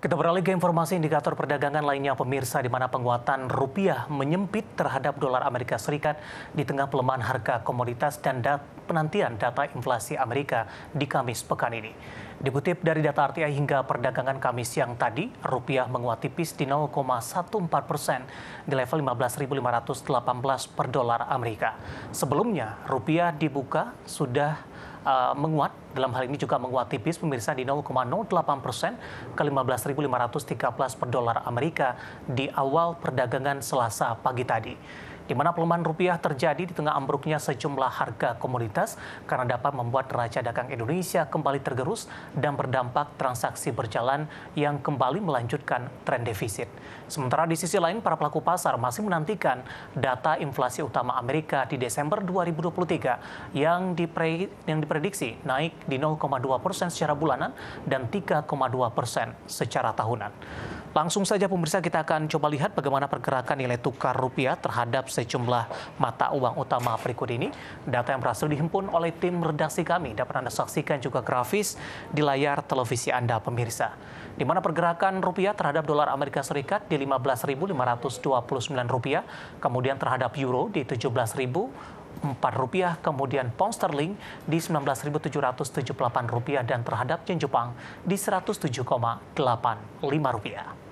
Kita beralih ke informasi indikator perdagangan lainnya pemirsa di mana penguatan rupiah menyempit terhadap dolar Amerika Serikat di tengah pelemahan harga komoditas dan dat penantian data inflasi Amerika di Kamis pekan ini. Dikutip dari data RTI hingga perdagangan Kamis siang tadi, rupiah menguat tipis di 0,14 persen di level 15.518 per dolar Amerika. Sebelumnya, rupiah dibuka sudah Eh, menguat. Dalam hal ini juga menguat tipis pemirsa di 0,08 persen ke 15.513 per dolar Amerika di awal perdagangan Selasa pagi tadi di mana pelemahan rupiah terjadi di tengah ambruknya sejumlah harga komoditas karena dapat membuat neraca dagang Indonesia kembali tergerus dan berdampak transaksi berjalan yang kembali melanjutkan tren defisit. Sementara di sisi lain, para pelaku pasar masih menantikan data inflasi utama Amerika di Desember 2023 yang, dipre, yang diprediksi naik di 0,2 persen secara bulanan dan 3,2 persen secara tahunan. Langsung saja pemirsa kita akan coba lihat bagaimana pergerakan nilai tukar rupiah terhadap sejumlah mata uang utama berikut ini. Data yang berhasil dihimpun oleh tim redaksi kami dapat Anda saksikan juga grafis di layar televisi Anda pemirsa. Di mana pergerakan rupiah terhadap dolar Amerika Serikat di 15.529 rupiah, kemudian terhadap euro di 17.000 4 rupiah, kemudian pound sterling di rp rupiah dan terhadap yen Jepang di rp rupiah.